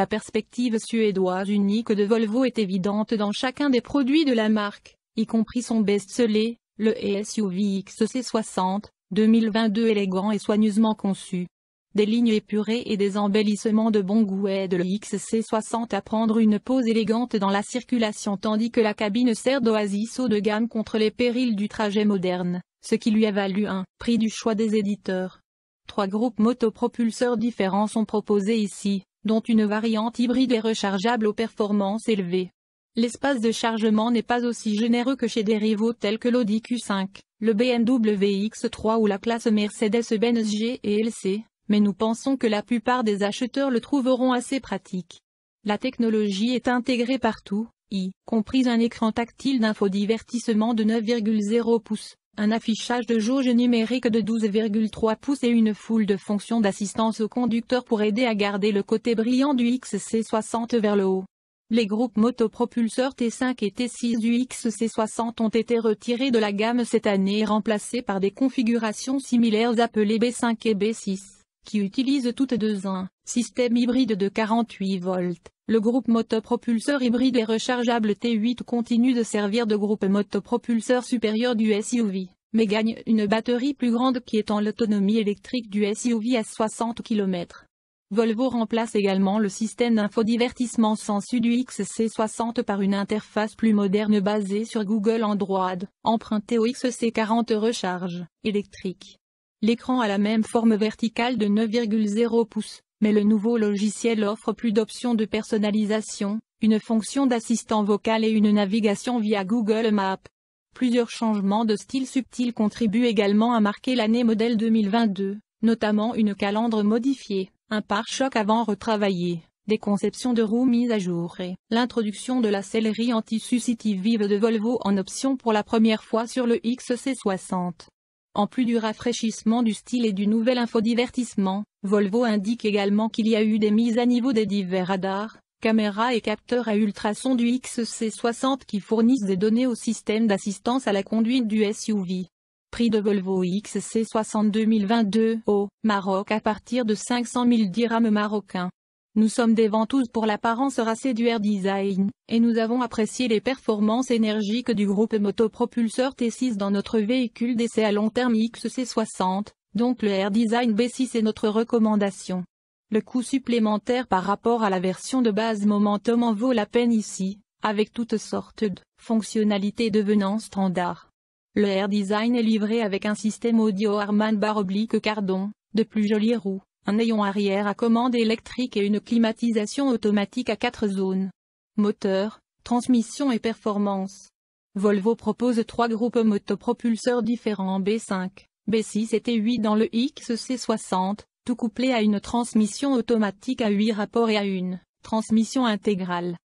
La perspective suédoise unique de Volvo est évidente dans chacun des produits de la marque, y compris son best-seller, le SUV XC60, 2022 élégant et soigneusement conçu. Des lignes épurées et des embellissements de bon goût aident le XC60 à prendre une pose élégante dans la circulation tandis que la cabine sert d'oasis haut de gamme contre les périls du trajet moderne, ce qui lui a valu un prix du choix des éditeurs. Trois groupes motopropulseurs différents sont proposés ici, dont une variante hybride est rechargeable aux performances élevées. L'espace de chargement n'est pas aussi généreux que chez des rivaux tels que l'Audi Q5, le BMW X3 ou la classe Mercedes-Benz G et LC, mais nous pensons que la plupart des acheteurs le trouveront assez pratique. La technologie est intégrée partout, y compris un écran tactile d'infodivertissement de 9,0 pouces un affichage de jauge numérique de 12,3 pouces et une foule de fonctions d'assistance au conducteur pour aider à garder le côté brillant du XC60 vers le haut. Les groupes motopropulseurs T5 et T6 du XC60 ont été retirés de la gamme cette année et remplacés par des configurations similaires appelées B5 et B6, qui utilisent toutes deux un système hybride de 48 volts le groupe motopropulseur hybride et rechargeable T8 continue de servir de groupe motopropulseur supérieur du SUV, mais gagne une batterie plus grande qui étend l'autonomie électrique du SUV à 60 km. Volvo remplace également le système d'infodivertissement sensu du XC60 par une interface plus moderne basée sur Google Android, empruntée au XC40 recharge électrique. L'écran a la même forme verticale de 9,0 pouces, mais le nouveau logiciel offre plus d'options de personnalisation, une fonction d'assistant vocal et une navigation via Google Maps. Plusieurs changements de style subtil contribuent également à marquer l'année modèle 2022, notamment une calandre modifiée, un pare-choc avant retravaillé, des conceptions de roues mises à jour et l'introduction de la sellerie anti-suscitive vive de Volvo en option pour la première fois sur le XC60. En plus du rafraîchissement du style et du nouvel infodivertissement, Volvo indique également qu'il y a eu des mises à niveau des divers radars, caméras et capteurs à ultrasons du XC60 qui fournissent des données au système d'assistance à la conduite du SUV. Prix de Volvo XC60 2022 au Maroc à partir de 500 000 dirhams marocains. Nous sommes des ventouses pour l'apparence racée du Air Design, et nous avons apprécié les performances énergiques du groupe motopropulseur T6 dans notre véhicule d'essai à long terme XC60, donc le Air Design B6 est notre recommandation. Le coût supplémentaire par rapport à la version de base Momentum en vaut la peine ici, avec toutes sortes de fonctionnalités devenant standard. Le Air Design est livré avec un système audio Harman Bar Cardon, de plus jolies roues un ayon arrière à commande électrique et une climatisation automatique à quatre zones. Moteur, transmission et performance. Volvo propose trois groupes motopropulseurs différents B5, B6 et T8 dans le XC60, tout couplé à une transmission automatique à 8 rapports et à une transmission intégrale.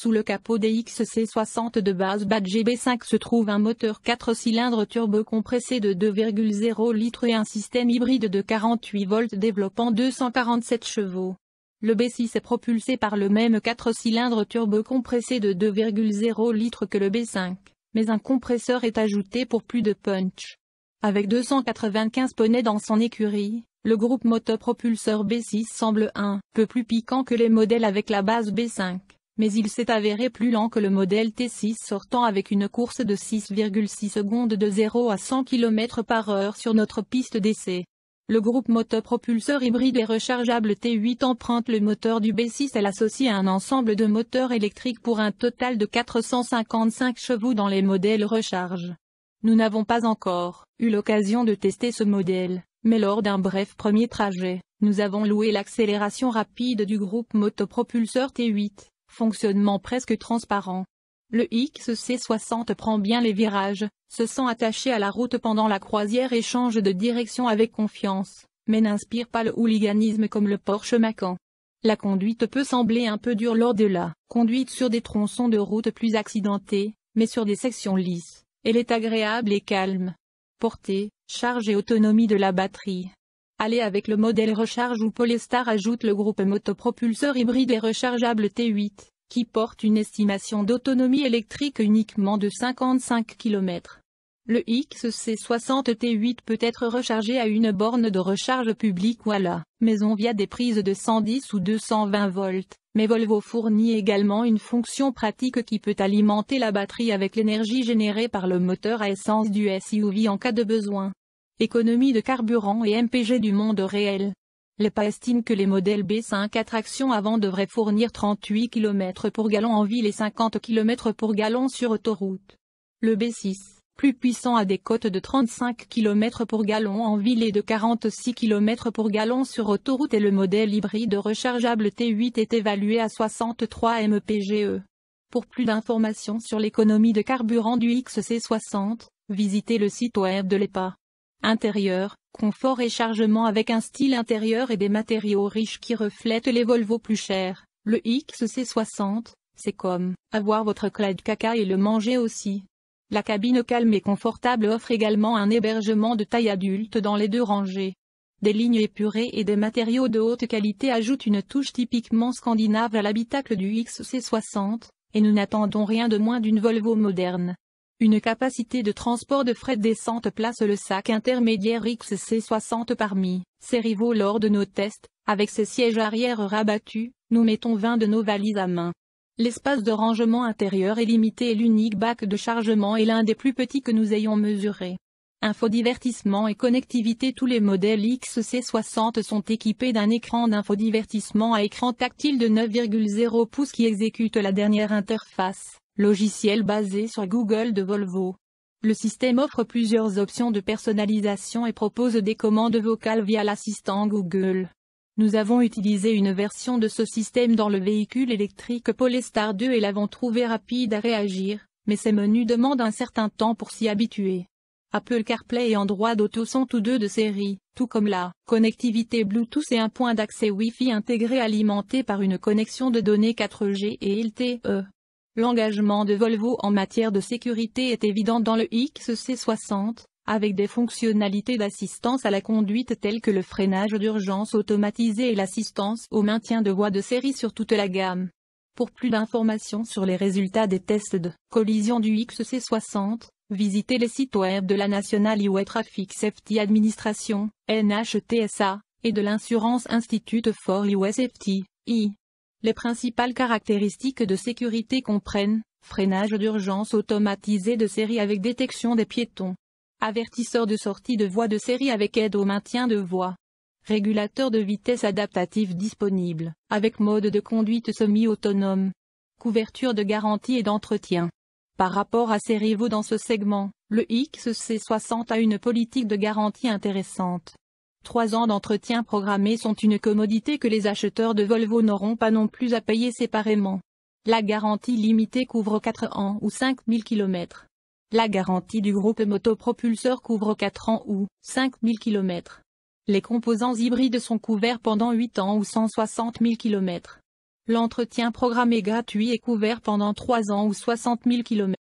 Sous le capot des XC60 de base badge b 5 se trouve un moteur 4 cylindres compressé de 2,0 litres et un système hybride de 48 volts développant 247 chevaux. Le B6 est propulsé par le même 4 cylindres compressé de 2,0 litres que le B5, mais un compresseur est ajouté pour plus de punch. Avec 295 poneys dans son écurie, le groupe motopropulseur B6 semble un peu plus piquant que les modèles avec la base B5 mais il s'est avéré plus lent que le modèle T6 sortant avec une course de 6,6 secondes de 0 à 100 km par heure sur notre piste d'essai. Le groupe motopropulseur hybride et rechargeable T8 emprunte le moteur du B6 et l'associe à un ensemble de moteurs électriques pour un total de 455 chevaux dans les modèles recharge. Nous n'avons pas encore eu l'occasion de tester ce modèle, mais lors d'un bref premier trajet, nous avons loué l'accélération rapide du groupe motopropulseur T8. Fonctionnement presque transparent. Le XC60 prend bien les virages, se sent attaché à la route pendant la croisière et change de direction avec confiance, mais n'inspire pas le hooliganisme comme le Porsche Macan. La conduite peut sembler un peu dure lors de la conduite sur des tronçons de route plus accidentés, mais sur des sections lisses, elle est agréable et calme. Portée, charge et autonomie de la batterie. Allez avec le modèle recharge ou Polestar ajoute le groupe motopropulseur hybride et rechargeable T8, qui porte une estimation d'autonomie électrique uniquement de 55 km. Le XC60 T8 peut être rechargé à une borne de recharge publique ou à la maison via des prises de 110 ou 220 volts, mais Volvo fournit également une fonction pratique qui peut alimenter la batterie avec l'énergie générée par le moteur à essence du SUV en cas de besoin économie de carburant et MPG du monde réel. L'EPA estime que les modèles B5 à traction avant devraient fournir 38 km pour gallon en ville et 50 km pour gallon sur autoroute. Le B6, plus puissant a des cotes de 35 km pour gallon en ville et de 46 km pour gallon sur autoroute et le modèle hybride rechargeable T8 est évalué à 63 mpge. Pour plus d'informations sur l'économie de carburant du XC60, visitez le site web de l'EPA. Intérieur, confort et chargement avec un style intérieur et des matériaux riches qui reflètent les Volvo plus chers. Le XC60, c'est comme avoir votre de caca et le manger aussi. La cabine calme et confortable offre également un hébergement de taille adulte dans les deux rangées. Des lignes épurées et des matériaux de haute qualité ajoutent une touche typiquement scandinave à l'habitacle du XC60, et nous n'attendons rien de moins d'une Volvo moderne. Une capacité de transport de fret décente place le sac intermédiaire XC60 parmi ses rivaux lors de nos tests, avec ses sièges arrière rabattus, nous mettons 20 de nos valises à main. L'espace de rangement intérieur est limité et l'unique bac de chargement est l'un des plus petits que nous ayons mesuré. Infodivertissement et connectivité Tous les modèles XC60 sont équipés d'un écran d'infodivertissement à écran tactile de 9,0 pouces qui exécute la dernière interface Logiciel basé sur Google de Volvo. Le système offre plusieurs options de personnalisation et propose des commandes vocales via l'assistant Google. Nous avons utilisé une version de ce système dans le véhicule électrique Polestar 2 et l'avons trouvé rapide à réagir, mais ces menus demandent un certain temps pour s'y habituer. Apple CarPlay et Android Auto sont tous deux de série, tout comme la connectivité Bluetooth et un point d'accès Wi-Fi intégré alimenté par une connexion de données 4G et LTE. L'engagement de Volvo en matière de sécurité est évident dans le XC60, avec des fonctionnalités d'assistance à la conduite telles que le freinage d'urgence automatisé et l'assistance au maintien de voie de série sur toute la gamme. Pour plus d'informations sur les résultats des tests de collision du XC60, visitez les sites web de la National Highway Traffic Safety Administration, NHTSA, et de l'Insurance Institute for Highway Safety, I. Les principales caractéristiques de sécurité comprennent, freinage d'urgence automatisé de série avec détection des piétons, avertisseur de sortie de voie de série avec aide au maintien de voie, régulateur de vitesse adaptatif disponible, avec mode de conduite semi-autonome, couverture de garantie et d'entretien. Par rapport à ses rivaux dans ce segment, le XC60 a une politique de garantie intéressante. Trois ans d'entretien programmé sont une commodité que les acheteurs de Volvo n'auront pas non plus à payer séparément. La garantie limitée couvre 4 ans ou 5000 km. La garantie du groupe motopropulseur couvre 4 ans ou 5000 km. Les composants hybrides sont couverts pendant 8 ans ou 160 000 km. L'entretien programmé gratuit est couvert pendant 3 ans ou 60 000 km.